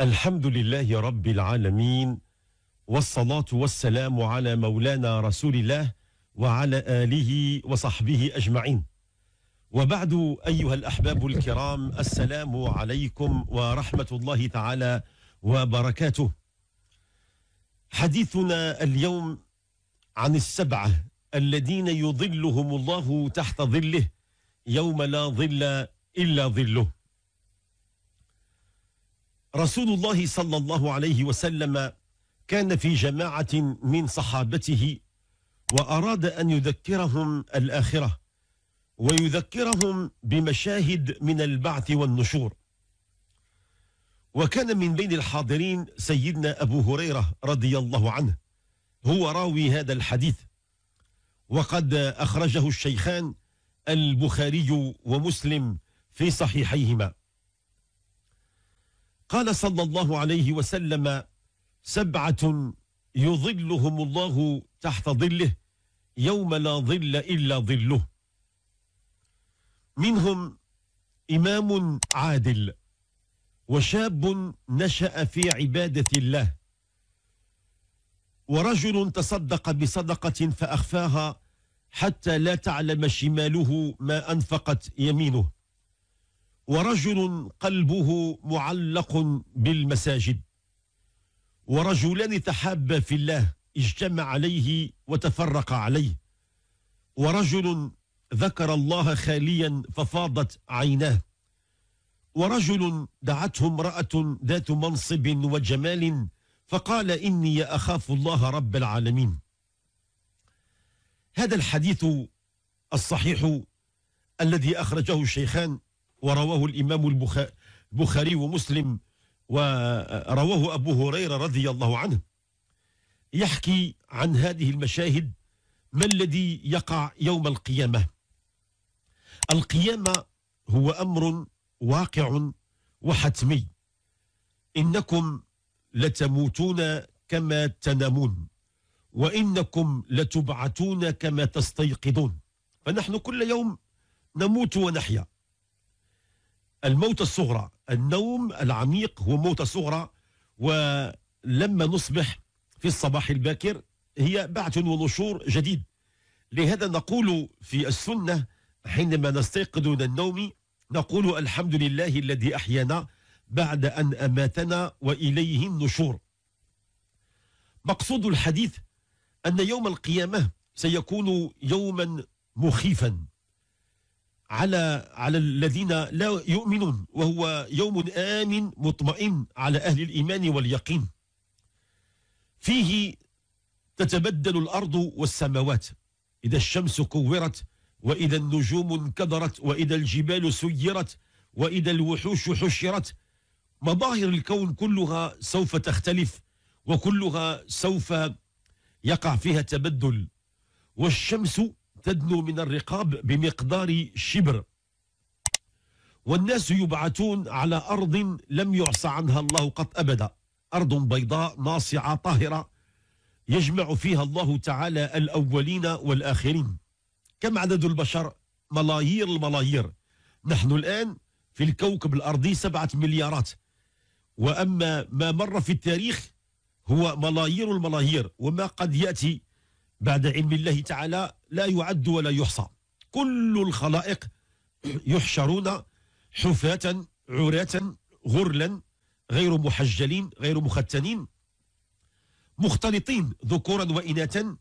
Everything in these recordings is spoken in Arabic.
الحمد لله رب العالمين والصلاة والسلام على مولانا رسول الله وعلى آله وصحبه أجمعين وبعد أيها الأحباب الكرام السلام عليكم ورحمة الله تعالى وبركاته حديثنا اليوم عن السبعة الذين يظلهم الله تحت ظله يوم لا ظل إلا ظله رسول الله صلى الله عليه وسلم كان في جماعة من صحابته وأراد أن يذكرهم الآخرة ويذكرهم بمشاهد من البعث والنشور وكان من بين الحاضرين سيدنا أبو هريرة رضي الله عنه هو راوي هذا الحديث وقد أخرجه الشيخان البخاري ومسلم في صحيحيهما قال صلى الله عليه وسلم سبعة يظلهم الله تحت ظله يوم لا ظل إلا ظله منهم إمام عادل وشاب نشأ في عبادة الله ورجل تصدق بصدقة فأخفاها حتى لا تعلم شماله ما أنفقت يمينه ورجل قلبه معلق بالمساجد ورجلان تحابا في الله اجتمع عليه وتفرق عليه ورجل ذكر الله خاليا ففاضت عيناه ورجل دعته امرأة ذات منصب وجمال فقال إني أخاف الله رب العالمين هذا الحديث الصحيح الذي أخرجه الشيخان ورواه الإمام البخاري ومسلم ورواه أبو هريرة رضي الله عنه يحكي عن هذه المشاهد ما الذي يقع يوم القيامة القيامة هو أمر واقع وحتمي إنكم لتموتون كما تنامون وإنكم لتبعثون كما تستيقظون فنحن كل يوم نموت ونحيا الموت الصغرى النوم العميق هو موت الصغرى ولما نصبح في الصباح الباكر هي بعث ونشور جديد لهذا نقول في السنة حينما نستيقظ من النوم نقول الحمد لله الذي أحيانا بعد أن أماتنا وإليه النشور مقصود الحديث أن يوم القيامة سيكون يوما مخيفا على على الذين لا يؤمنون وهو يوم آمن مطمئن على أهل الإيمان واليقين فيه تتبدل الأرض والسماوات إذا الشمس كورت وإذا النجوم انكدرت وإذا الجبال سيرت وإذا الوحوش حشرت مظاهر الكون كلها سوف تختلف وكلها سوف يقع فيها تبدل والشمس تدنو من الرقاب بمقدار شبر والناس يبعثون على أرض لم يعصى عنها الله قط أبدا أرض بيضاء ناصعة طاهرة يجمع فيها الله تعالى الأولين والآخرين كم عدد البشر؟ ملايير الملايير نحن الآن في الكوكب الأرضي سبعة مليارات وأما ما مر في التاريخ هو ملايير الملايير وما قد يأتي بعد علم الله تعالى لا يعد ولا يحصى كل الخلائق يحشرون حفاة عراة غرلا غير محجلين غير مختنين مختلطين ذكورا وإناثا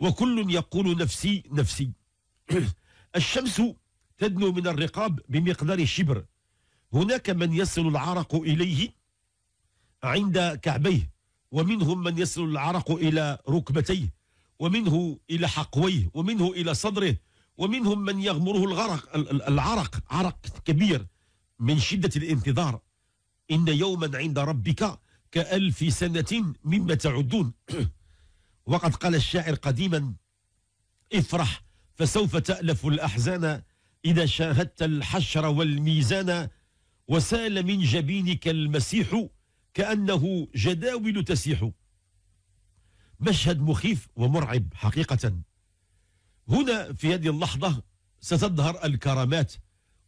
وكل يقول نفسي نفسي الشمس تدنو من الرقاب بمقدار شبر هناك من يصل العرق إليه عند كعبيه ومنهم من يصل العرق إلى ركبتيه ومنه إلى حقويه ومنه إلى صدره ومنهم من يغمره الغرق العرق عرق كبير من شدة الانتظار إن يوما عند ربك كألف سنة مما تعدون وقد قال الشاعر قديما افرح فسوف تألف الأحزان إذا شاهدت الحشر والميزان وسال من جبينك المسيح كأنه جداول تسيح مشهد مخيف ومرعب حقيقة هنا في هذه اللحظة ستظهر الكرامات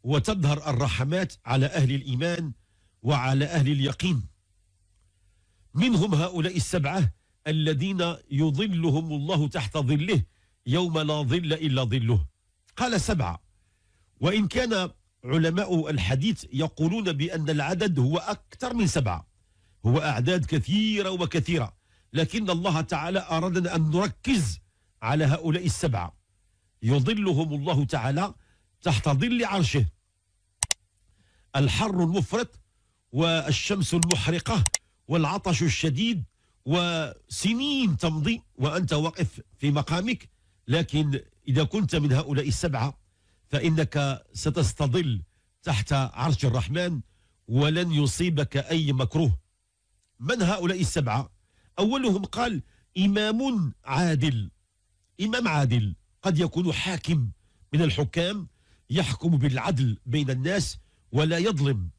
وتظهر الرحمات على أهل الإيمان وعلى أهل اليقين منهم هؤلاء السبعة الذين يظلهم الله تحت ظله يوم لا ظل إلا ظله قال سبعة وإن كان علماء الحديث يقولون بأن العدد هو أكثر من سبعة هو أعداد كثيرة وكثيرة لكن الله تعالى أرادنا أن نركز على هؤلاء السبعة يظلهم الله تعالى تحت ظل عرشه الحر المفرط والشمس المحرقة والعطش الشديد وسنين تمضي وأنت واقف في مقامك لكن إذا كنت من هؤلاء السبعة فإنك ستستظل تحت عرش الرحمن ولن يصيبك أي مكروه من هؤلاء السبعة أولهم قال إمام عادل إمام عادل قد يكون حاكم من الحكام يحكم بالعدل بين الناس ولا يظلم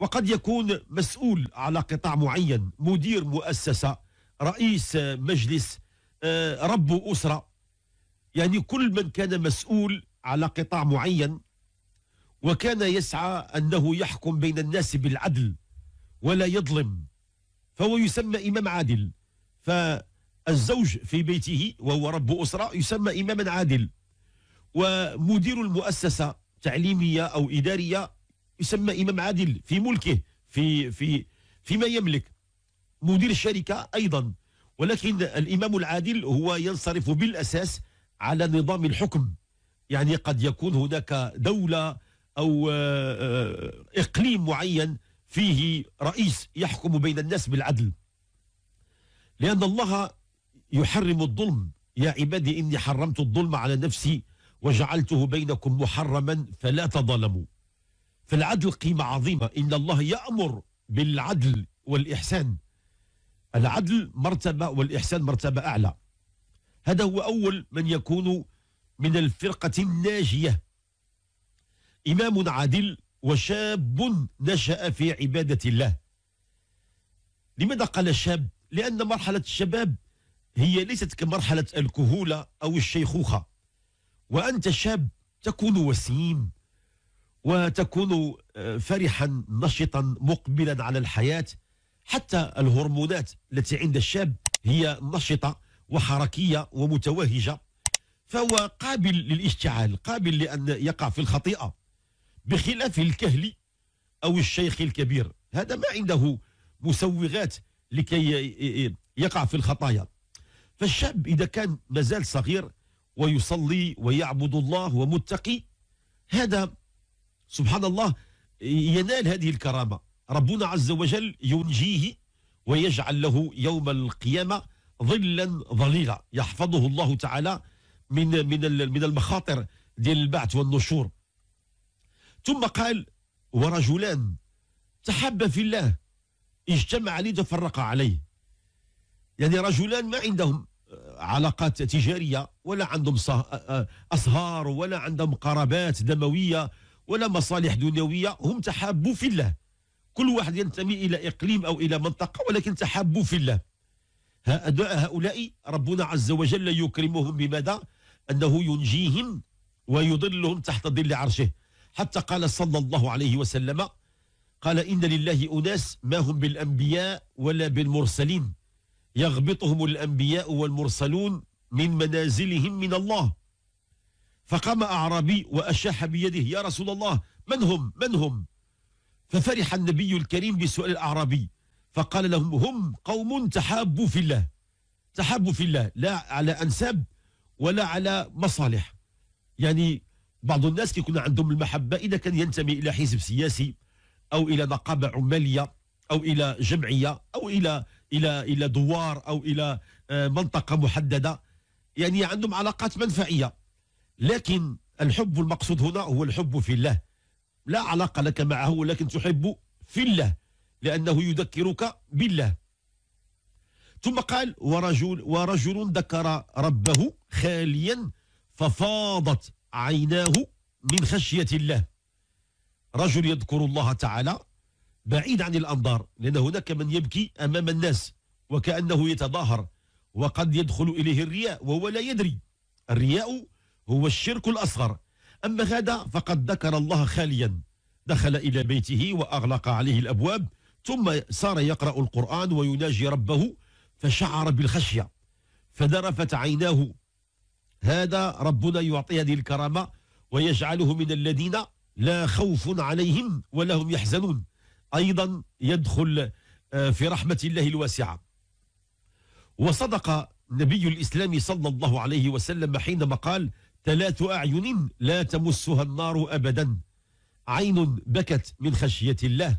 وقد يكون مسؤول على قطاع معين مدير مؤسسة رئيس مجلس آه، رب أسرة يعني كل من كان مسؤول على قطاع معين وكان يسعى أنه يحكم بين الناس بالعدل ولا يظلم فهو يسمى إمام عادل فالزوج في بيته وهو رب أسرة يسمى إماما عادل ومدير المؤسسة تعليمية أو إدارية يسمى إمام عادل في ملكه في في فيما يملك مدير الشركة أيضا ولكن الإمام العادل هو ينصرف بالأساس على نظام الحكم يعني قد يكون هناك دولة أو آه، آه، إقليم معين فيه رئيس يحكم بين الناس بالعدل لأن الله يحرم الظلم يا عبادي إني حرمت الظلم على نفسي وجعلته بينكم محرما فلا تظلموا فالعدل قيمة عظيمة إن الله يأمر بالعدل والإحسان العدل مرتبة والإحسان مرتبة أعلى هذا هو أول من يكون من الفرقة الناجية إمام عادل وشاب نشأ في عبادة الله لماذا قال شاب؟ لأن مرحلة الشباب هي ليست كمرحلة الكهولة أو الشيخوخة وأنت شاب تكون وسيم وتكون آه، فرحا نشطا مقبلا على الحياة حتى الهرمونات التي عند الشاب هي نشطة وحركية ومتوهجة فهو قابل للاشتعال قابل لأن يقع في الخطيئة بخلاف الكهل أو الشيخ الكبير هذا ما عنده مسوغات لكي يقع في الخطايا فالشاب إذا كان مازال صغير ويصلي ويعبد الله ومتقي هذا سبحان الله ينال هذه الكرامة ربنا عز وجل ينجيه ويجعل له يوم القيامة ظلا ظليلا يحفظه الله تعالى من من من المخاطر ديال البعث والنشور ثم قال ورجلان تحب في الله اجتمع لي تفرق عليه يعني رجلان ما عندهم آه، علاقات تجارية ولا عندهم آه، آه، أصهار ولا عندهم قرابات دموية ولا مصالح دنيوية هم تحابوا في الله كل واحد ينتمي إلى إقليم أو إلى منطقة ولكن تحابوا في الله هؤلاء ربنا عز وجل يكرمهم بماذا؟ أنه ينجيهم ويضلهم تحت ظل عرشه حتى قال صلى الله عليه وسلم قال إن لله أناس ما هم بالأنبياء ولا بالمرسلين يغبطهم الأنبياء والمرسلون من منازلهم من الله فقام أعرابي وأشاح بيده يا رسول الله من هم من هم ففرح النبي الكريم بسؤال الأعرابي فقال لهم هم قوم تحابوا في الله تحابوا في الله لا على أنساب ولا على مصالح يعني بعض الناس كيكون عندهم المحبة إذا كان ينتمي إلى حزب سياسي أو إلى نقابة عمالية أو إلى جمعية أو إلى إلى إلى دوار أو إلى آه، منطقة محددة يعني عندهم علاقات منفعية لكن الحب المقصود هنا هو الحب في الله لا علاقة لك معه ولكن تحب في الله لأنه يذكرك بالله ثم قال ورجل ورجل ذكر ربه خاليا ففاضت عيناه من خشية الله رجل يذكر الله تعالى بعيد عن الأنظار لأن هناك من يبكي أمام الناس وكأنه يتظاهر وقد يدخل إليه الرياء وهو لا يدري الرياء هو الشرك الأصغر أما هذا فقد ذكر الله خاليا دخل إلى بيته وأغلق عليه الأبواب ثم صار يقرأ القرآن ويناجي ربه فشعر بالخشية فذرفت عيناه هذا ربنا يعطي هذه الكرامة ويجعله من الذين لا خوف عليهم ولا هم يحزنون أيضا يدخل آه، في رحمة الله الواسعة وصدق نبي الإسلام صلى الله عليه وسلم حينما قال ثلاث أعين لا تمسها النار أبدا عين بكت من خشية الله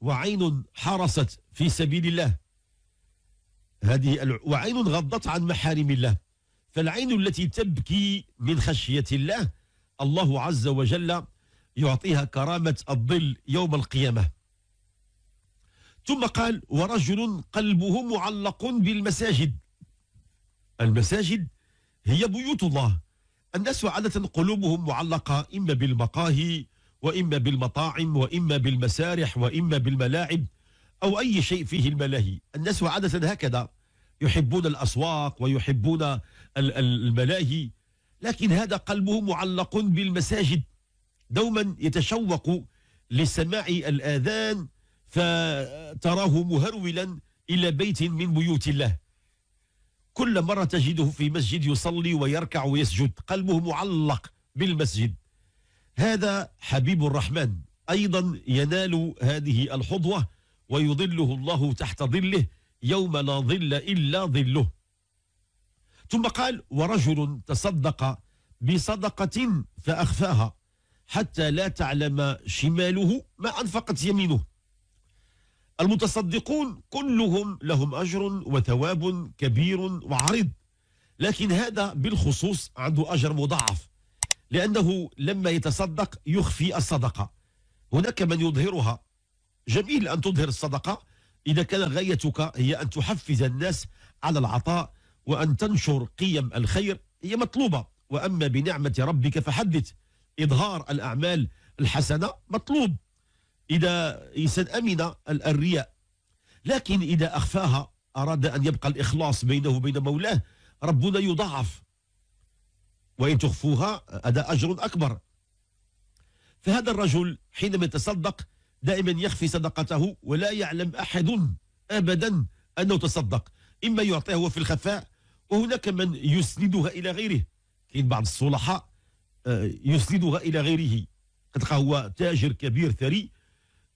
وعين حرست في سبيل الله هذه وعين غضت عن محارم الله فالعين التي تبكي من خشية الله الله عز وجل يعطيها كرامة الظل يوم القيامة ثم قال ورجل قلبه معلق بالمساجد المساجد هي بيوت الله الناس عادة قلوبهم معلقة إما بالمقاهي وإما بالمطاعم وإما بالمسارح وإما بالملاعب أو أي شيء فيه الملاهي الناس عادة هكذا يحبون الأسواق ويحبون الملاهي لكن هذا قلبه معلق بالمساجد دوما يتشوق لسماع الآذان فتراه مهرولا إلى بيت من بيوت الله كل مرة تجده في مسجد يصلي ويركع ويسجد قلبه معلق بالمسجد هذا حبيب الرحمن أيضا ينال هذه الحظوة ويظله الله تحت ظله يوم لا ظل إلا ظله ثم قال ورجل تصدق بصدقة فأخفاها حتى لا تعلم شماله ما أنفقت يمينه المتصدقون كلهم لهم أجر وثواب كبير وعريض لكن هذا بالخصوص عنده أجر مضاعف لأنه لما يتصدق يخفي الصدقة هناك من يظهرها جميل أن تظهر الصدقة إذا كان غايتك هي أن تحفز الناس على العطاء وأن تنشر قيم الخير هي مطلوبة وأما بنعمة ربك فحدث إظهار الأعمال الحسنة مطلوب إذا إنسان أمن الرياء لكن إذا أخفاها أراد أن يبقى الإخلاص بينه وبين مولاه ربنا يضاعف وإن تخفوها هذا أجر أكبر فهذا الرجل حينما يتصدق دائما يخفي صدقته ولا يعلم أحد أبدا أنه تصدق إما يعطيه في الخفاء وهناك من يسندها الى غيره كاين بعض الصلحاء آه، يسندها الى غيره تلقى هو تاجر كبير ثري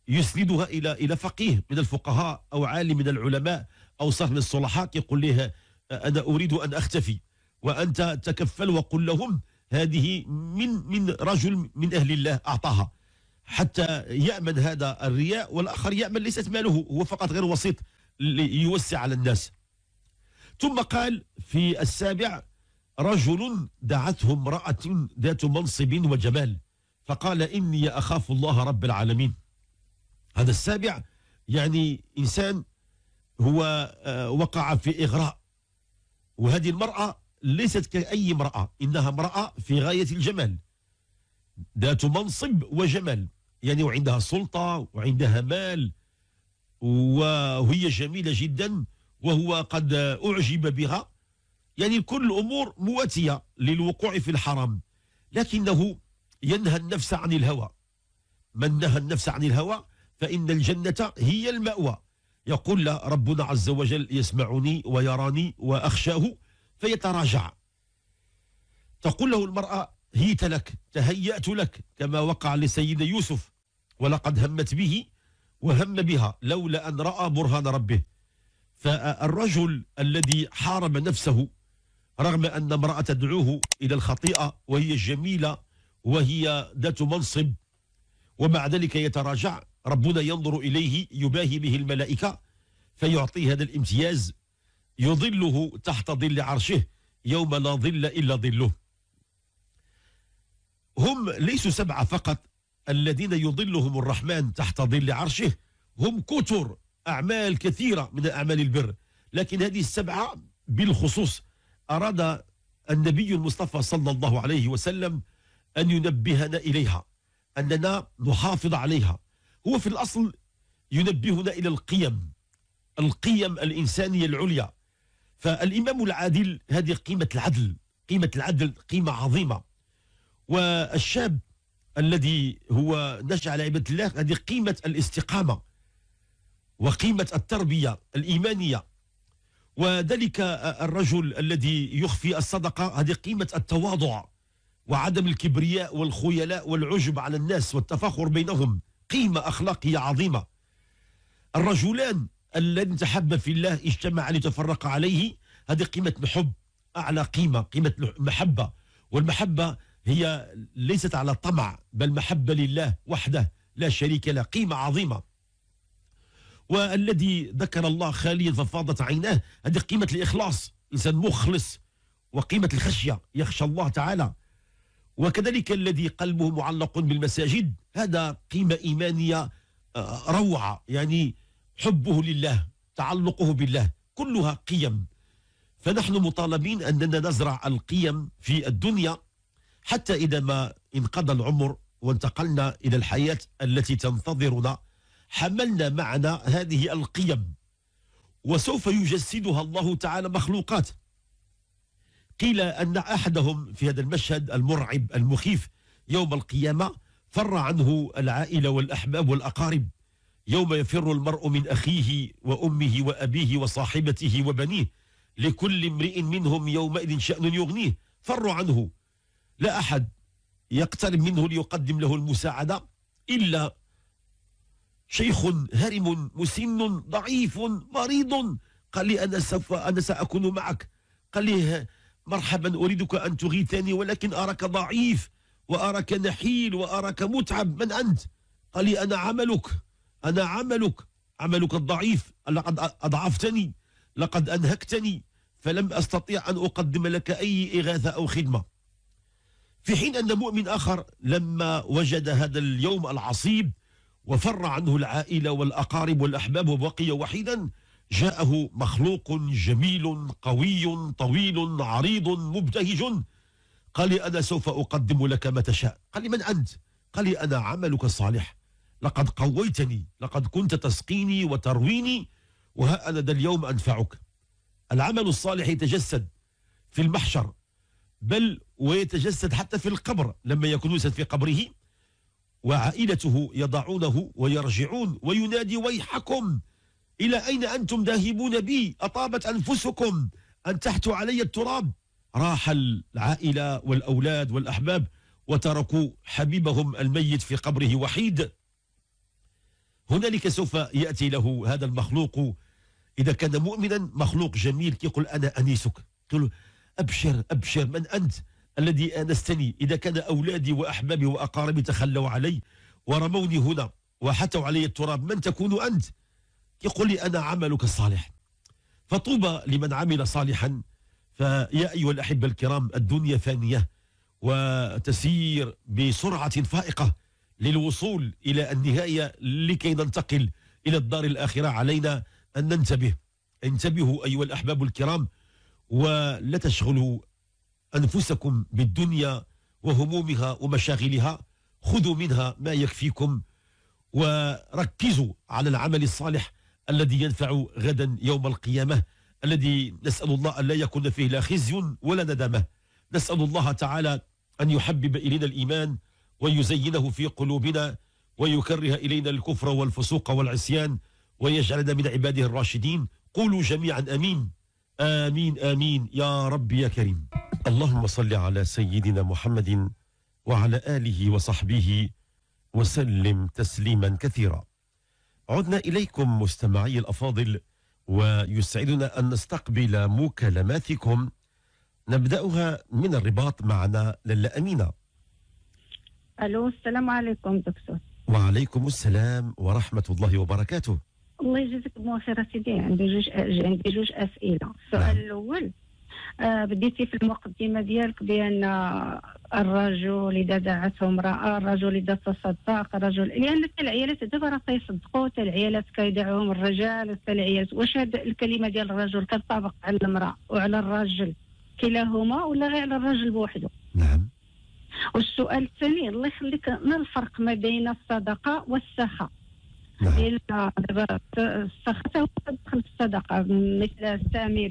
يسندها الى الى فقيه من الفقهاء او عالم من العلماء او صاحب من الصلحاء كيقول له آه، انا اريد ان اختفي وانت تكفل وقل لهم هذه من من رجل من اهل الله اعطاها حتى يامن هذا الرياء والاخر يامن ليست ماله هو فقط غير وسيط ليوسع على الناس ثم قال في السابع رجل دعته امرأة ذات منصب وجمال فقال إني أخاف الله رب العالمين هذا السابع يعني إنسان هو آه، وقع في إغراء وهذه المرأة ليست كأي امرأة إنها امرأة في غاية الجمال ذات منصب وجمال يعني وعندها سلطة وعندها مال وهي جميلة جدا وهو قد أعجب بها يعني كل الأمور مواتية للوقوع في الحرام لكنه ينهى النفس عن الهوى من نهى النفس عن الهوى فإن الجنة هي المأوى يقول ربنا عز وجل يسمعني ويراني وأخشاه فيتراجع تقول له المرأة هيت لك تهيأت لك كما وقع لسيد يوسف ولقد همت به وهم بها لولا أن رأى برهان ربه فالرجل الذي حارب نفسه رغم أن امرأة تدعوه إلى الخطيئة وهي جميلة وهي ذات منصب ومع ذلك يتراجع ربنا ينظر إليه يباهي به الملائكة فيعطيه هذا الامتياز يظله تحت ظل عرشه يوم لا ظل إلا ظله هم ليسوا سبعة فقط الذين يظلهم الرحمن تحت ظل عرشه هم كتر أعمال كثيرة من أعمال البر لكن هذه السبعة بالخصوص أراد النبي المصطفى صلى الله عليه وسلم أن ينبهنا إليها أننا نحافظ عليها هو في الأصل ينبهنا إلى القيم القيم الإنسانية العليا فالإمام العادل هذه قيمة العدل قيمة العدل قيمة عظيمة والشاب الذي هو نشأ على عبادة الله هذه قيمة الاستقامة وقيمة التربية الإيمانية وذلك الرجل الذي يخفي الصدقة هذه قيمة التواضع وعدم الكبرياء والخيلاء والعجب على الناس والتفاخر بينهم قيمة أخلاقية عظيمة الرجلان الذين تحب في الله اجتمع لتفرق عليه هذه قيمة الحب أعلى قيمة قيمة المحبة والمحبة هي ليست على طمع بل محبة لله وحده لا شريك له قيمة عظيمة والذي ذكر الله خاليا ففاضت عيناه هذه قيمة الإخلاص إنسان مخلص وقيمة الخشية يخشى الله تعالى وكذلك الذي قلبه معلق بالمساجد هذا قيمة إيمانية آه، روعة يعني حبه لله تعلقه بالله كلها قيم فنحن مطالبين أننا نزرع القيم في الدنيا حتى إذا ما انقضى العمر وانتقلنا إلى الحياة التي تنتظرنا حملنا معنا هذه القيم وسوف يجسدها الله تعالى مخلوقات قيل أن أحدهم في هذا المشهد المرعب المخيف يوم القيامة فر عنه العائلة والأحباب والأقارب يوم يفر المرء من أخيه وأمه وأبيه وصاحبته وبنيه لكل امرئ منهم يومئذ شأن يغنيه فروا عنه لا أحد يقترب منه ليقدم له المساعدة إلا شيخ هرم مسن ضعيف مريض قال لي أنا سوف أنا سأكون معك قال لي مرحبا أريدك أن تغيثني ولكن أراك ضعيف وأراك نحيل وأراك متعب من أنت قال لي أنا عملك أنا عملك عملك الضعيف لقد أضعفتني لقد أنهكتني فلم أستطيع أن أقدم لك أي إغاثة أو خدمة في حين أن مؤمن آخر لما وجد هذا اليوم العصيب وفر عنه العائلة والأقارب والأحباب وبقي وحيدا جاءه مخلوق جميل قوي طويل عريض مبتهج قال لي أنا سوف أقدم لك ما تشاء قال لي من أنت؟ قال لي أنا عملك الصالح لقد قويتني لقد كنت تسقيني وترويني وها أنا ذا اليوم أنفعك العمل الصالح يتجسد في المحشر بل ويتجسد حتى في القبر لما يكون يسد في قبره وعائلته يضعونه ويرجعون وينادي ويحكم إلى أين أنتم ذاهبون بي أطابت أنفسكم أن تحتوا علي التراب راح العائلة والأولاد والأحباب وتركوا حبيبهم الميت في قبره وحيد هنالك سوف يأتي له هذا المخلوق إذا كان مؤمنا مخلوق جميل يقول أنا أنيسك يقول أبشر أبشر من أنت الذي آنستني إذا كان أولادي وأحبابي وأقاربي تخلوا علي ورموني هنا وحتوا علي التراب من تكون أنت يقول لي أنا عملك الصالح فطوبى لمن عمل صالحا فيا أيها الأحبة الكرام الدنيا فانية وتسير بسرعة فائقة للوصول إلى النهاية لكي ننتقل إلى الدار الآخرة علينا أن ننتبه انتبهوا أيها الأحباب الكرام ولا تشغلوا أنفسكم بالدنيا وهمومها ومشاغلها خذوا منها ما يكفيكم وركزوا على العمل الصالح الذي ينفع غدا يوم القيامة الذي نسأل الله أن لا يكون فيه لا خزي ولا ندامة نسأل الله تعالى أن يحبب إلينا الإيمان ويزينه في قلوبنا ويكره إلينا الكفر والفسوق والعصيان ويجعلنا من عباده الراشدين قولوا جميعا أمين آمين آمين يا رب يا كريم اللهم صل على سيدنا محمد وعلى آله وصحبه وسلم تسليما كثيرا عدنا إليكم مستمعي الأفاضل ويسعدنا أن نستقبل مكالماتكم نبدأها من الرباط معنا للا أمينة ألو السلام عليكم دكتور وعليكم السلام ورحمة الله وبركاته الله يجزيك بخير سيدي عندي جوج عندي جوج أسئلة نعم. السؤال الأول آه، بديتي في المقدمه ديالك بان آه، الرجل اذا دعته امراه الرجل اذا تصدق الرجل لان حتى العيالات دابا راه كيصدقوا حتى العيالات كيدعوهم الرجال حتى العيالات واش هاد الكلمه ديال الرجل كتطابق على المراه وعلى الرجل كلاهما ولا غير على الرجل بوحده نعم والسؤال الثاني الله يخليك ما الفرق ما بين الصدقه والسخاء ديال سخته تدخل في الصدقه مثل سامر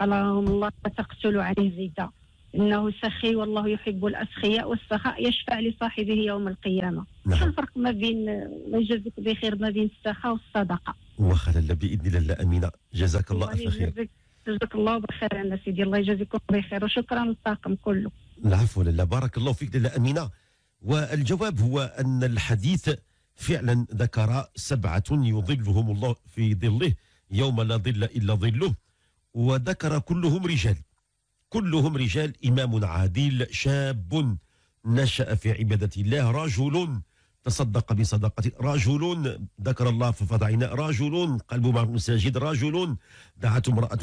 قال الله تقتل عليه زيدا انه سخي والله يحب الاسخياء والسخاء يشفع لصاحبه يوم القيامه نعم. شو الفرق ما بين الله يجازيك بخير ما بين السخاء والصدقه واخا لاله باذن الله امينه جزاك الله الف خير جزاك الله بخير انا سيدي الله يجازيكم بخير وشكرا للطاقم كله العفو لله بارك الله فيك لاله امينه والجواب هو ان الحديث فعلا ذكر سبعة يظلهم الله في ظله يوم لا ظل إلا ظله وذكر كلهم رجال كلهم رجال إمام عادل شاب نشأ في عبادة الله رجل تصدق بصدقة رجل ذكر الله ففضعنا رجل قلب مع المساجد رجل دعت امرأة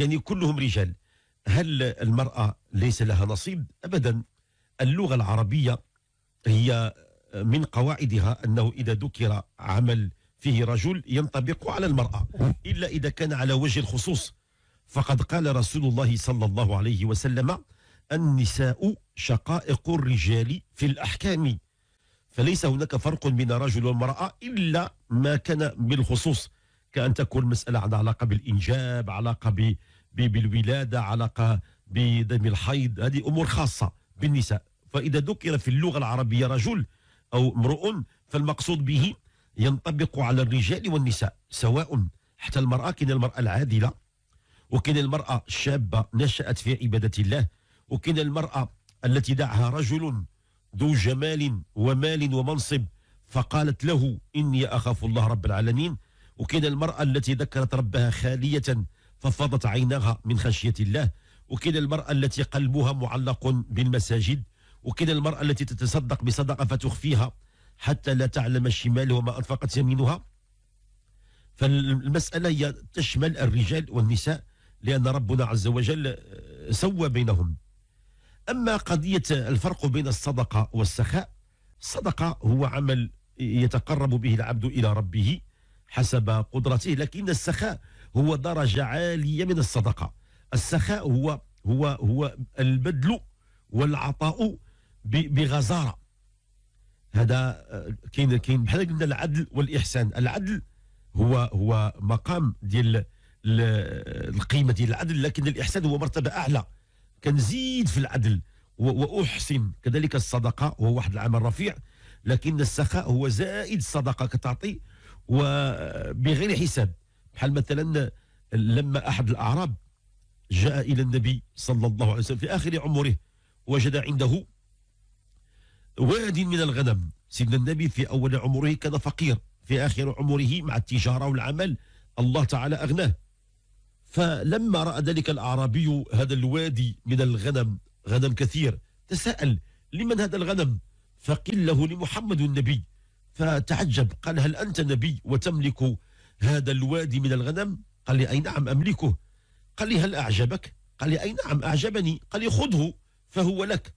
يعني كلهم رجال هل المرأة ليس لها نصيب؟ أبدا اللغة العربية هي من قواعدها أنه إذا ذكر عمل فيه رجل ينطبق على المرأة إلا إذا كان على وجه الخصوص فقد قال رسول الله صلى الله عليه وسلم النساء شقائق الرجال في الأحكام فليس هناك فرق بين رجل والمراه إلا ما كان بالخصوص كأن تكون مسألة عندها علاقة بالإنجاب علاقة بالولادة علاقة بدم الحيض هذه أمور خاصة بالنساء فإذا ذكر في اللغة العربية رجل أو امرؤ فالمقصود به ينطبق على الرجال والنساء سواء حتى المرأة كاين المرأة العادلة وكاين المرأة الشابة نشأت في عبادة الله وكاين المرأة التي دعها رجل ذو جمال ومال ومنصب فقالت له إني أخاف الله رب العالمين وكاين المرأة التي ذكرت ربها خالية ففاضت عيناها من خشية الله وكاين المرأة التي قلبها معلق بالمساجد وكذا المرأة التي تتصدق بصدقة فتخفيها حتى لا تعلم الشمال وما أنفقت يمينها فالمسألة هي تشمل الرجال والنساء لأن ربنا عز وجل آه، سوى بينهم أما قضية الفرق بين الصدقة والسخاء الصدقة هو عمل يتقرب به العبد إلى ربه حسب قدرته لكن السخاء هو درجة عالية من الصدقة السخاء هو هو هو البذل والعطاء بغزاره هذا آه، كاين كاين بحال قلنا العدل والاحسان العدل هو هو مقام ديال القيمه ديال العدل لكن الاحسان هو مرتبه اعلى كنزيد في العدل واحسن كذلك الصدقه هو واحد العمل رفيع لكن السخاء هو زائد الصدقه كتعطي وبغير حساب بحال مثلا لما احد الاعراب جاء الى النبي صلى الله عليه وسلم في اخر عمره وجد عنده واد من الغنم سيدنا النبي في أول عمره كان فقير في آخر عمره مع التجارة والعمل الله تعالى أغناه فلما رأى ذلك الأعرابي هذا الوادي من الغنم غنم كثير تساءل لمن هذا الغنم فقيل له لمحمد النبي فتعجب قال هل أنت نبي وتملك هذا الوادي من الغنم قال لي أي نعم أملكه قال لي هل أعجبك قال لي أي نعم أعجبني قال لي خذه فهو لك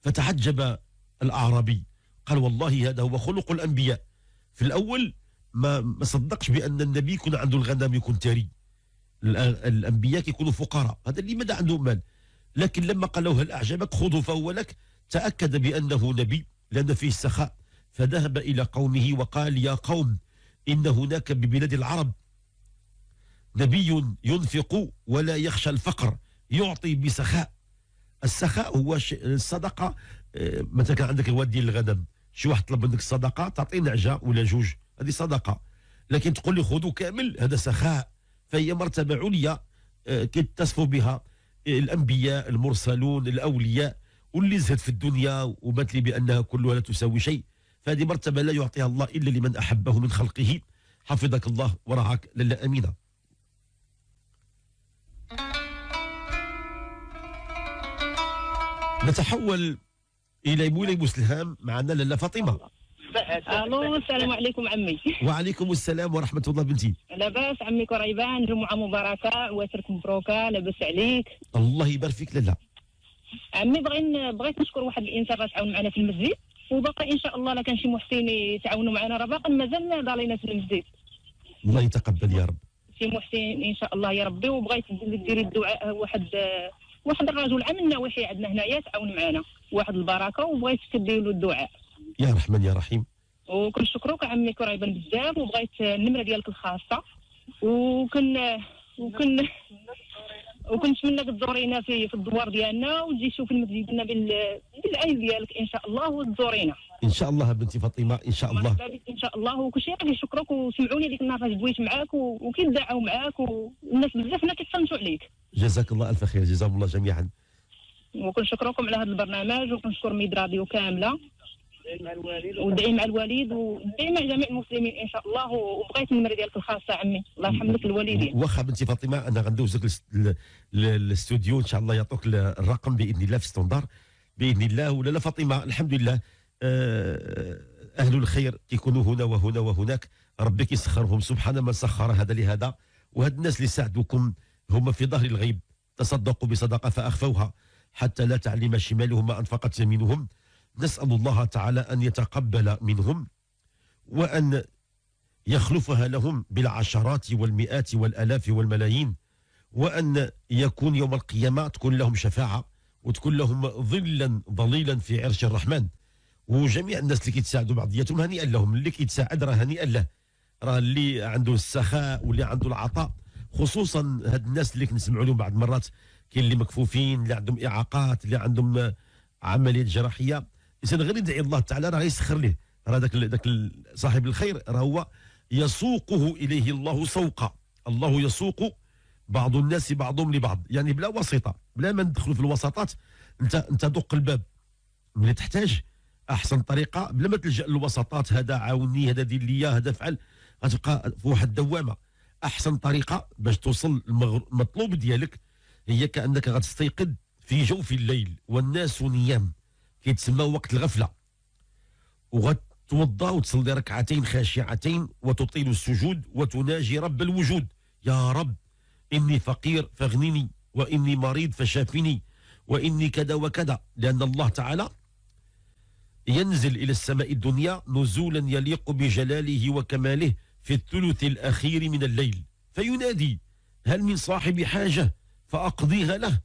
فتعجب الأعرابي قال والله هذا هو خلق الأنبياء في الأول ما, ما صدقش بأن النبي يكون عنده الغنم يكون تاري الأنبياء كيكونوا فقراء هذا اللي ماذا عندهم مال لكن لما قالوا هل أعجبك خذه فهو لك تأكد بأنه نبي لأن فيه السخاء فذهب إلى قومه وقال يا قوم إن هناك ببلاد العرب نبي ينفق ولا يخشى الفقر يعطي بسخاء السخاء هو الصدقة آه، مثلا كان عندك الواد ديال الغنم شي واحد طلب منك الصدقه تعطيه نعجه ولا جوج هذه صدقه لكن تقول لي خذوا كامل هذا سخاء فهي مرتبه عليا آه، كيتصفوا بها الانبياء المرسلون الاولياء واللي زهد في الدنيا وبات لي بانها كلها لا تساوي شيء فهذه مرتبه لا يعطيها الله الا لمن احبه من خلقه حفظك الله ورعاك لالا امينه نتحول الى مولاي مسلم معنا لاله فاطمه الو السلام عليكم عمي وعليكم السلام ورحمه الله بنتي لاباس عمي كريبان جمعه مباركه واترك مبروكه لاباس عليك الله يبارك فيك لاله عمي بغي بغيت نشكر واحد الانسان راه تعاون معنا في المسجد وباقي ان شاء الله لا كان شي محسن يتعاونوا معنا راه باقي مازال ضالينا في المسجد الله يتقبل يا رب شي محسن ان شاء الله يا ربي وبغيت ديري الدعاء واحد واحد الرجل عمل نواحي عندنا هنايا تعاون معنا واحد البركه وبغيت كدير له الدعاء يا رحمن يا رحيم وكنشكرك عمي كريبا بزاف وبغيت النمره ديالك الخاصه وكن وكن وكنتمنى تزورينا في في الدوار ديالنا وتجي تشوفي المسجد النبي بالعين ديالك ان شاء الله وتزورينا ان شاء الله بنتي فاطمه ان شاء الله ان شاء الله وكل شيء غادي يشكرك وسمعوني ديك النهار دويت معاك وكيدعوا معاك والناس بزاف هنا كيتصنتوا عليك جزاك الله الف خير جزاكم الله جميعا وكنشكركم على هذا البرنامج وكنشكر ميد راديو كامله ودعي مع الوالد ودعي مع جميع المسلمين ان شاء الله وبغيت النمره ديالك الخاصه عمي الله يرحم لك الوالدين واخا بنتي فاطمه انا غندوزك للاستوديو ان شاء الله يعطوك الرقم باذن الله في ستوندار باذن الله ولا لا فاطمه الحمد لله آه، اهل الخير كيكونوا هنا وهنا وهناك ربي كيسخرهم سبحان من سخر هذا لهذا وهاد الناس اللي ساعدوكم هما في ظهر الغيب تصدقوا بصدقه فاخفوها حتى لا تعلم شمالهم ما انفقت يمينهم نسأل الله تعالى أن يتقبل منهم وأن يخلفها لهم بالعشرات والمئات والألاف والملايين وأن يكون يوم القيامة تكون لهم شفاعة وتكون لهم ظلا ظليلا في عرش الرحمن وجميع الناس اللي كيتساعدوا بعضياتهم هنيئا لهم اللي كيتساعد راه هنيئا له راه اللي عنده السخاء واللي عنده العطاء خصوصا هاد الناس اللي كنسمعوا لهم بعض المرات كاين اللي مكفوفين اللي عندهم اعاقات اللي عندهم عمليات جراحيه الانسان غير يدعي الله تعالى راه يسخر ليه راه ذاك ذاك صاحب الخير راه هو يسوقه اليه الله سوقا الله يسوق بعض الناس بعضهم لبعض يعني بلا وسيطه بلا ما ندخلوا في الوساطات انت انت دق الباب ملي تحتاج احسن طريقه بلا ما تلجا للوساطات هذا عاوني هذا دير ليا هذا فعل غتبقى في واحد الدوامه احسن طريقه باش توصل المطلوب ديالك هي كانك غتستيقظ في جوف الليل والناس نيام كيتسمى وقت الغفله وغتوضا وتصلي ركعتين خاشعتين وتطيل السجود وتناجي رب الوجود يا رب اني فقير فاغنني واني مريض فشافني واني كذا وكذا لان الله تعالى ينزل الى السماء الدنيا نزولا يليق بجلاله وكماله في الثلث الاخير من الليل فينادي هل من صاحب حاجه فاقضيها له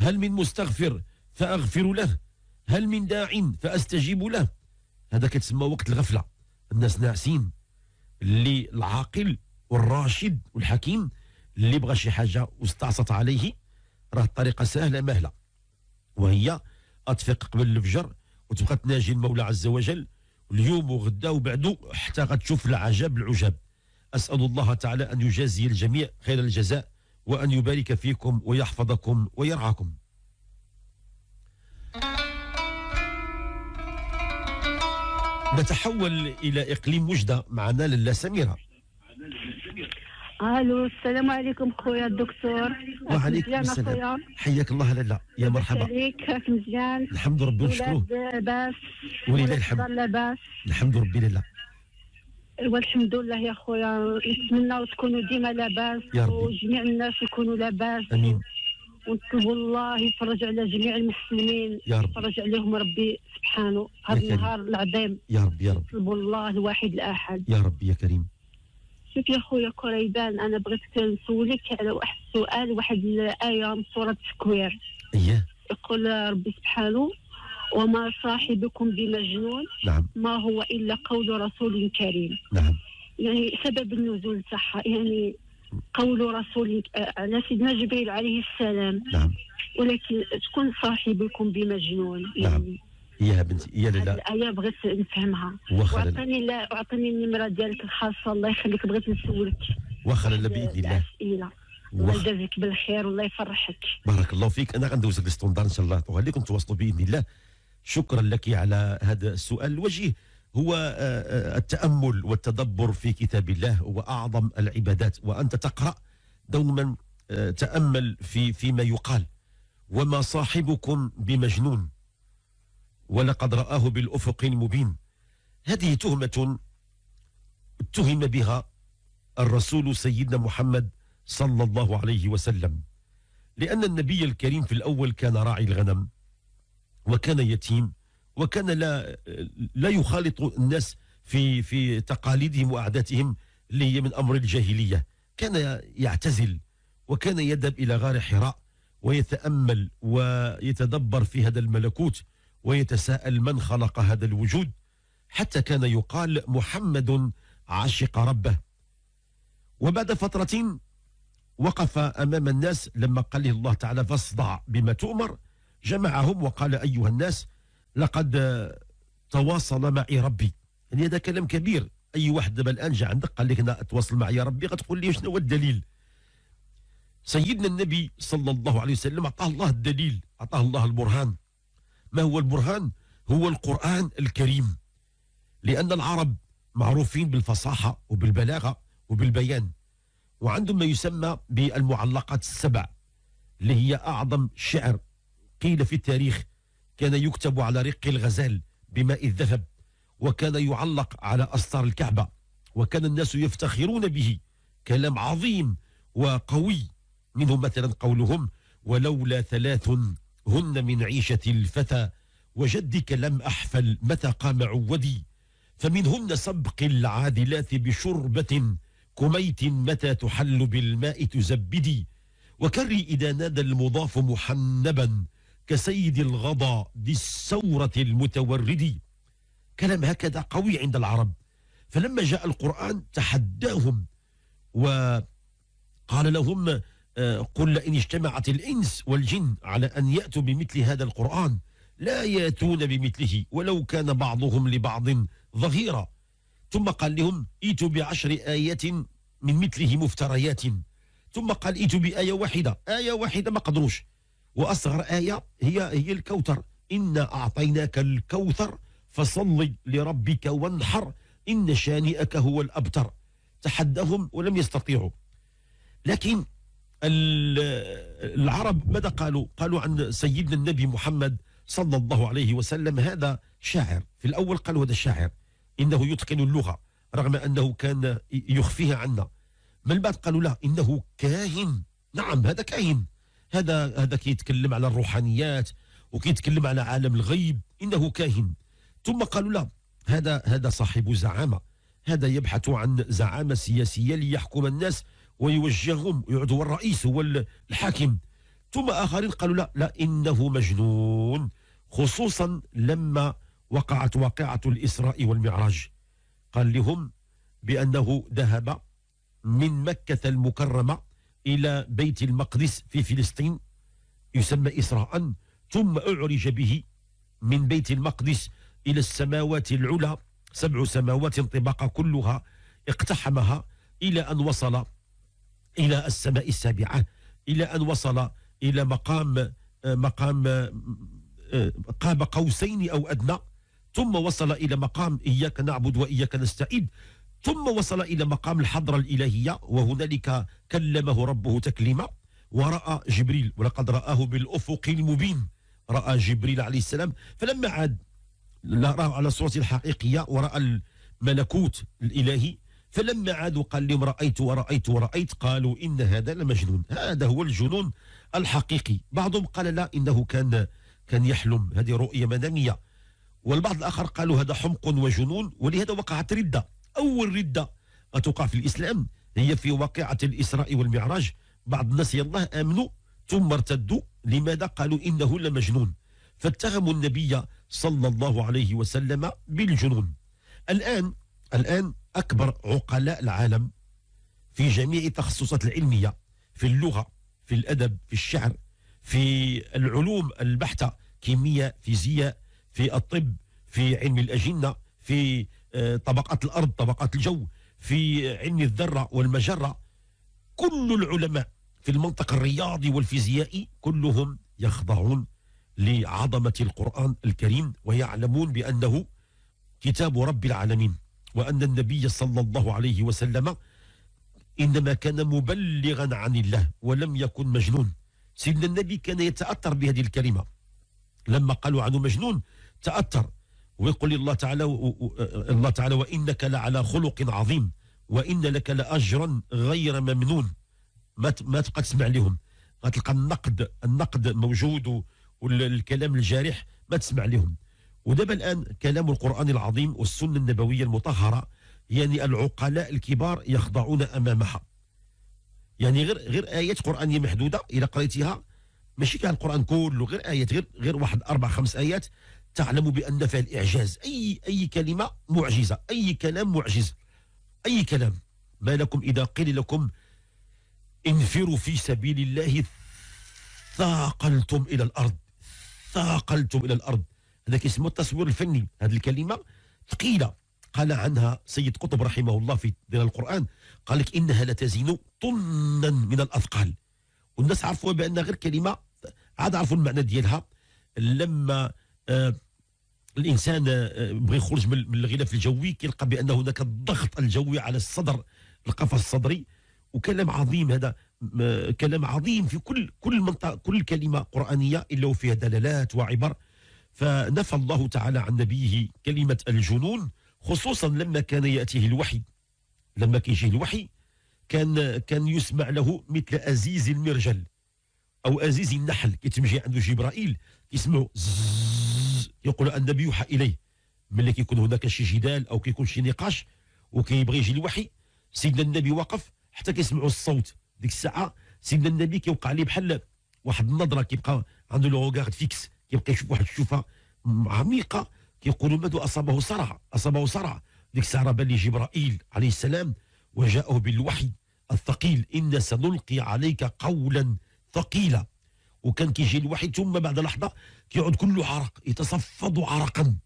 هل من مستغفر فاغفر له هل من داع فأستجيب له هذا كتسمى وقت الغفلة الناس ناعسين اللي العاقل والراشد والحكيم اللي بغى شي حاجة واستعصت عليه راه الطريقة سهلة مهلة وهي اتفق قبل الفجر وتبقى تناجي المولى عز وجل اليوم وغدا وبعده حتى غتشوف العجب العجاب أسأل الله تعالى أن يجازي الجميع خير الجزاء وأن يبارك فيكم ويحفظكم ويرعاكم نتحول إلى إقليم وجدة معنا لاله سميرة الو السلام عليكم خويا الدكتور وعليكم السلام حياك الله لالا يا مرحبا عليك مزيان الحمد ربي ونشكروه لاباس ولله الحمد لاباس الحمد ربي لله والحمد لله يا خويا نتمنى تكونوا ديما لاباس وجميع الناس يكونوا لاباس امين ونطلبوا الله يفرج على جميع المسلمين يا رب يفرج عليهم ربي سبحانه هذا النهار العظيم يا رب يا رب نطلبوا الله الواحد الاحد يا رب يا كريم شوف يا خويا كريبان انا بغيت نسولك على واحد السؤال واحد الايه من سوره التكوير اييه يقول ربي سبحانه وما صاحبكم بمجنون نعم ما هو الا قول رسول كريم نعم يعني سبب النزول تاعها يعني قول رسول آه، على سيدنا جبريل عليه السلام نعم. ولكن تكون صاحبكم بمجنون نعم. يعني. يا بنتي يا لالا الآية بغيت نفهمها واخا لا عطيني النمرة ديالك الخاصة الله يخليك بغيت نسولك واخا لالا بإذن الله أسئلة الله يجازيك بالخير والله يفرحك بارك الله فيك أنا غندوز لك الستوندار إن شاء الله عطوها تواصلوا بإذن الله شكرا لك على هذا السؤال الوجيه هو آه، آه، التأمل والتدبر في كتاب الله هو أعظم العبادات وأنت تقرأ دوما آه، تأمل في فيما يقال وما صاحبكم بمجنون ولقد رآه بالأفق المبين هذه تهمة اتهم بها الرسول سيدنا محمد صلى الله عليه وسلم لأن النبي الكريم في الأول كان راعي الغنم وكان يتيم وكان لا لا يخالط الناس في في تقاليدهم وعاداتهم اللي هي من امر الجاهليه كان يعتزل وكان يذهب الى غار حراء ويتامل ويتدبر في هذا الملكوت ويتساءل من خلق هذا الوجود حتى كان يقال محمد عشق ربه وبعد فترة وقف أمام الناس لما قال الله تعالى فاصدع بما تؤمر جمعهم وقال أيها الناس لقد تواصل معي ربي يعني هذا كلام كبير اي واحد دابا الان جا عندك قال لك انا اتواصل معي ربي غتقول لي شنو هو الدليل سيدنا النبي صلى الله عليه وسلم اعطاه الله الدليل اعطاه الله البرهان ما هو البرهان هو القران الكريم لان العرب معروفين بالفصاحه وبالبلاغه وبالبيان وعندهم ما يسمى بالمعلقات السبع اللي هي اعظم شعر قيل في التاريخ كان يكتب على رق الغزال بماء الذهب وكان يعلق على أسطار الكعبة وكان الناس يفتخرون به كلام عظيم وقوي منهم مثلا قولهم ولولا ثلاث هن من عيشة الفتى وجدك لم أحفل متى قام عودي فمنهن سبق العادلات بشربة كميت متى تحل بالماء تزبدي وكري إذا نادى المضاف محنبا كسيد الغضا ذي المتورد المتوردي كلام هكذا قوي عند العرب فلما جاء القرآن تحداهم وقال لهم آه، قل إن اجتمعت الإنس والجن على أن يأتوا بمثل هذا القرآن لا يأتون بمثله ولو كان بعضهم لبعض ظهيرا ثم قال لهم ايتوا بعشر آيات من مثله مفتريات ثم قال ايتوا بآية واحدة آية واحدة ما قدروش وأصغر آية هي هي الكوثر إنا أعطيناك الكوثر فصل لربك وانحر إن شانئك هو الأبتر تحدهم ولم يستطيعوا لكن العرب ماذا قالوا قالوا عن سيدنا النبي محمد صلى الله عليه وسلم هذا شاعر في الأول قالوا هذا شاعر إنه يتقن اللغة رغم أنه كان يخفيها عنا من بعد قالوا لا إنه كاهن نعم هذا كاهن هذا هذا كيتكلم على الروحانيات وكيتكلم على عالم الغيب انه كاهن ثم قالوا لا هذا هذا صاحب زعامه هذا يبحث عن زعامه سياسيه ليحكم الناس ويوجههم يعود هو الرئيس هو الحاكم ثم اخرين قالوا لا لا انه مجنون خصوصا لما وقعت واقعه الاسراء والمعراج قال لهم بانه ذهب من مكه المكرمه إلى بيت المقدس في فلسطين يسمى إسراء ثم أعرج به من بيت المقدس إلى السماوات العلى سبع سماوات طباقة كلها اقتحمها إلى أن وصل إلى السماء السابعة إلى أن وصل إلى مقام مقام قاب قوسين أو أدنى ثم وصل إلى مقام إياك نعبد وإياك نستعيد ثم وصل إلى مقام الحضرة الإلهية وهنالك كلمه ربه تكليما ورأى جبريل ولقد رآه بالأفق المبين رأى جبريل عليه السلام فلما عاد راه على صورته الحقيقية ورأى الملكوت الإلهي فلما عاد وقال لهم رأيت ورأيت ورأيت قالوا إن هذا لمجنون هذا هو الجنون الحقيقي بعضهم قال لا إنه كان كان يحلم هذه رؤية منامية والبعض الآخر قالوا هذا حمق وجنون ولهذا وقعت ردة اول رده غتوقع في الاسلام هي في واقعه الاسراء والمعراج بعض الناس يالله امنوا ثم ارتدوا لماذا قالوا انه لمجنون فاتهموا النبي صلى الله عليه وسلم بالجنون الان الان اكبر عقلاء العالم في جميع التخصصات العلميه في اللغه في الادب في الشعر في العلوم البحته كيمياء فيزياء في الطب في علم الاجنه في آه، طبقات الأرض طبقات الجو في علم الذرة والمجرة كل العلماء في المنطق الرياضي والفيزيائي كلهم يخضعون لعظمة القرآن الكريم ويعلمون بأنه كتاب رب العالمين وأن النبي صلى الله عليه وسلم إنما كان مبلغا عن الله ولم يكن مجنون سيدنا النبي كان يتأثر بهذه الكلمة لما قالوا عنه مجنون تأثر ويقول الله تعالى الله تعالى وانك لعلى خلق عظيم وان لك لاجرا غير ممنون ما ما تبقى تسمع لهم غتلقى النقد النقد موجود والكلام الجارح ما تسمع لهم ودابا الان كلام القران العظيم والسنه النبويه المطهره يعني العقلاء الكبار يخضعون امامها يعني غير غير ايات قرانيه محدوده الى قريتيها ماشي كاع القران كله غير ايات غير غير واحد اربع خمس ايات تعلم بأن فيها الإعجاز أي أي كلمة معجزة أي كلام معجز أي كلام ما لكم إذا قيل لكم انفروا في سبيل الله ثاقلتم إلى الأرض ثاقلتم إلى الأرض هذا كيسموه التصوير الفني هذه الكلمة ثقيلة قال عنها سيد قطب رحمه الله في دين القرآن قال لك إنها لتزين طنا من الأثقال والناس عرفوها بأن غير كلمة عاد عرفوا المعنى ديالها لما آه الانسان آه، بغى يخرج من الغلاف الجوي كيلقى بان هناك الضغط الجوي على الصدر القفص الصدري وكلام عظيم هذا كلام عظيم في كل كل منطقه كل كلمه قرانيه الا وفيها دلالات وعبر فنفى الله تعالى عن نبيه كلمه الجنون خصوصا لما كان ياتيه الوحي لما كيجي الوحي كان كان يسمع له مثل ازيز المرجل او ازيز النحل كيتمشي عنده جبرائيل كيسمعوا يقول النبي يوحى اليه ملي كيكون هناك شي جدال او كيكون شي نقاش وكيبغي يجي الوحي سيدنا النبي وقف حتى كيسمعوا الصوت ديك الساعه سيدنا النبي كيوقع عليه بحال واحد النظره كيبقى عنده لو غوغارد فيكس كيبقى يشوف واحد الشوفه عميقه كيقولوا ماذا اصابه صرع اصابه صرع ديك الساعه راه بان جبرائيل عليه السلام وجاءه بالوحي الثقيل إن سنلقي عليك قولا ثقيلا وكان كيجي الوحي ثم بعد لحظه كيعود كله عرق يتصفد عرقا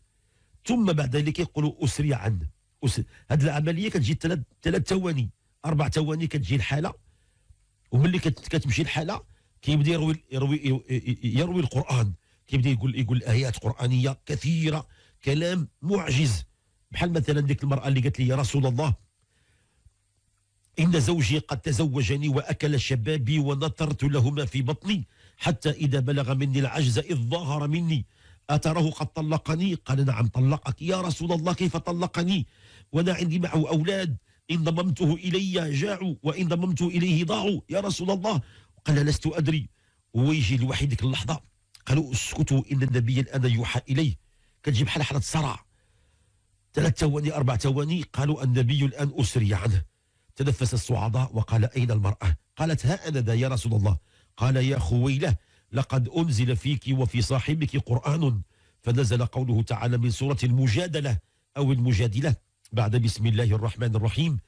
ثم بعد ذلك يقولوا اسري عنه هذه العمليه كتجي ثلاث ثلاث ثواني اربع ثواني كتجي الحاله وملي كتمشي الحاله كيبدا يروي يروي يروي القران كيبدا يقول يقول ايات قرانيه كثيره كلام معجز بحال مثلا ديك المراه اللي قالت لي يا رسول الله ان زوجي قد تزوجني واكل شبابي ونطرت لهما في بطني حتى إذا بلغ مني العجز إذ ظهر مني أتراه قد طلقني قال نعم طلقك يا رسول الله كيف طلقني وأنا عندي معه أولاد إن ضممته إلي جاعوا وإن ضممته إليه ضاعوا يا رسول الله قال لست أدري ويجي لواحد ديك اللحظة قالوا اسكتوا إن النبي الآن يوحى إليه كتجي بحال حالة صرع ثلاث ثواني أربع ثواني قالوا النبي الآن أسري عنه تنفس الصعداء وقال أين المرأة قالت ها أنا ذا يا رسول الله قال يا خويلة لقد أنزل فيك وفي صاحبك قرآن فنزل قوله تعالى من سورة المجادلة أو المجادلة بعد بسم الله الرحمن الرحيم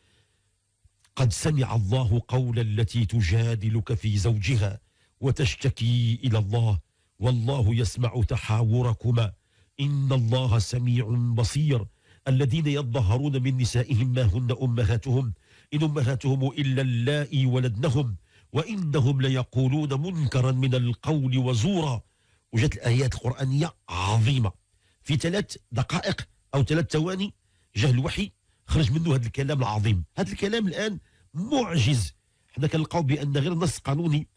قد سمع الله قول التي تجادلك في زوجها وتشتكي إلى الله والله يسمع تحاوركما إن الله سميع بصير الذين يظهرون من نسائهم ما هن أمهاتهم إن أمهاتهم إلا اللائي ولدنهم وإنهم ليقولون منكرا من القول وزورا وجت الآيات القرآنية عظيمة في ثلاث دقائق أو ثلاث ثواني جه الوحي خرج منه هذا الكلام العظيم هذا الكلام الآن معجز حنا كنلقاو بأن غير نص قانوني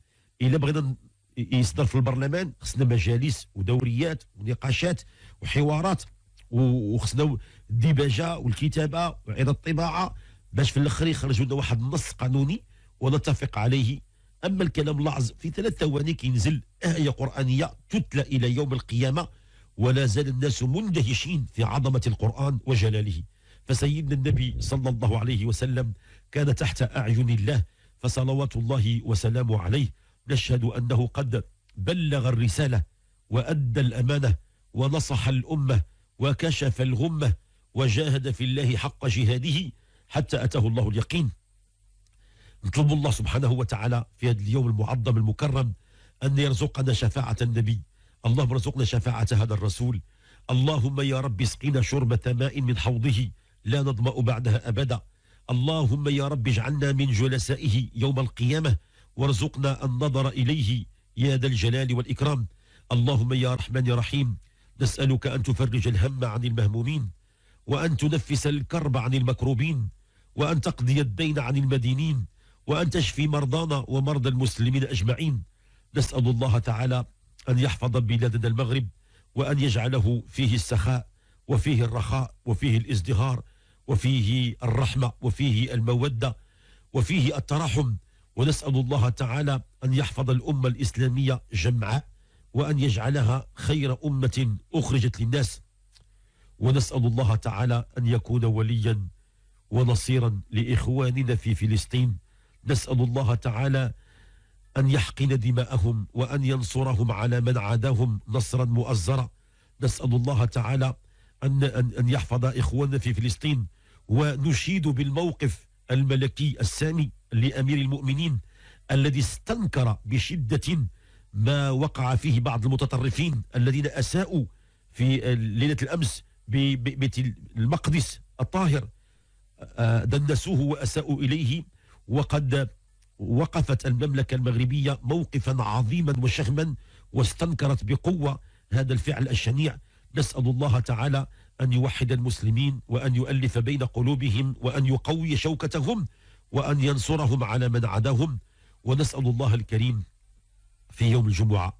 إلا بغينا يصدر في البرلمان خصنا مجالس ودوريات ونقاشات وحوارات وخصنا الديباجه والكتابه وعيد الطباعه باش في الاخر يخرجوا لنا واحد النص قانوني ونتفق عليه أما الكلام لعز في ثلاث ثواني كينزل آية قرآنية تتلى إلى يوم القيامة ولا زال الناس مندهشين في عظمة القرآن وجلاله فسيدنا النبي صلى الله عليه وسلم كان تحت أعين الله فصلوات الله وسلامه عليه نشهد أنه قد بلغ الرسالة وأدى الأمانة ونصح الأمة وكشف الغمة وجاهد في الله حق جهاده حتى أتاه الله اليقين نطلب الله سبحانه وتعالى في هذا اليوم المعظم المكرم أن يرزقنا شفاعة النبي اللهم ارزقنا شفاعة هذا الرسول اللهم يا رب اسقنا شربة ماء من حوضه لا نظمأ بعدها أبدا اللهم يا رب اجعلنا من جلسائه يوم القيامة وارزقنا النظر إليه يا ذا الجلال والإكرام اللهم يا رحمن رحيم نسألك أن تفرج الهم عن المهمومين وأن تنفس الكرب عن المكروبين وأن تقضي الدين عن المدينين وأن تشفي مرضانا ومرضى المسلمين أجمعين نسأل الله تعالى أن يحفظ بلادنا المغرب وأن يجعله فيه السخاء وفيه الرخاء وفيه الازدهار وفيه الرحمة وفيه المودة وفيه التراحم ونسأل الله تعالى أن يحفظ الأمة الإسلامية جمعاء وأن يجعلها خير أمة أخرجت للناس ونسأل الله تعالى أن يكون وليا ونصيرا لإخواننا في فلسطين نسأل الله تعالى أن يحقن دماءهم وأن ينصرهم على من عاداهم نصرا مؤزرا نسأل الله تعالى أن, أن, أن يحفظ إخواننا في فلسطين ونشيد بالموقف الملكي السامي لأمير المؤمنين الذي استنكر بشدة ما وقع فيه بعض المتطرفين الذين أساءوا في ليلة الأمس ببيت المقدس الطاهر آه، دنسوه وأساءوا إليه وقد وقفت المملكة المغربية موقفا عظيما وشهما واستنكرت بقوة هذا الفعل الشنيع نسأل الله تعالى أن يوحد المسلمين وأن يؤلف بين قلوبهم وأن يقوي شوكتهم وأن ينصرهم على من عداهم ونسأل الله الكريم في يوم الجمعة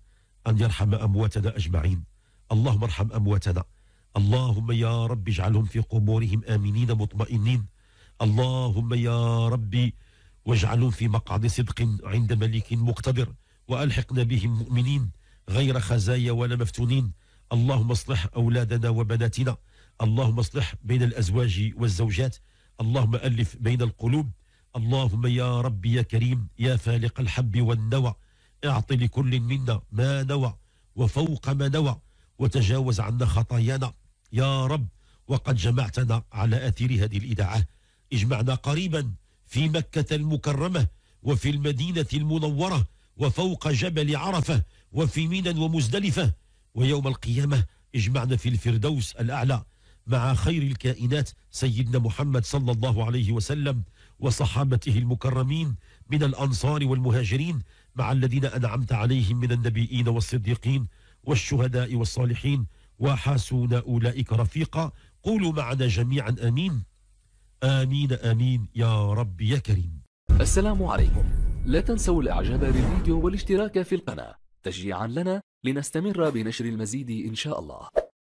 أن يرحم أمواتنا أجمعين اللهم ارحم أمواتنا اللهم يا رب اجعلهم في قبورهم آمنين مطمئنين اللهم يا ربي واجعلهم في مقعد صدق عند مليك مقتدر وألحقنا بهم مؤمنين غير خزايا ولا مفتونين اللهم اصلح أولادنا وبناتنا اللهم اصلح بين الأزواج والزوجات اللهم ألف بين القلوب اللهم يا ربي يا كريم يا فالق الحب والنوى اعط لكل منا ما نوى وفوق ما نوى وتجاوز عنا خطايانا يا رب وقد جمعتنا على أثير هذه الإذاعة اجمعنا قريبا في مكة المكرمة وفي المدينة المنورة وفوق جبل عرفة وفي منى ومزدلفة ويوم القيامة اجمعنا في الفردوس الأعلى مع خير الكائنات سيدنا محمد صلى الله عليه وسلم وصحابته المكرمين من الأنصار والمهاجرين مع الذين أنعمت عليهم من النبيين والصديقين والشهداء والصالحين وحاسون أولئك رفيقا قولوا معنا جميعا آمين آمين آمين يا رب يا كريم السلام عليكم لا تنسوا الإعجاب بالفيديو والاشتراك في القناة تشجيعا لنا لنستمر بنشر المزيد إن شاء الله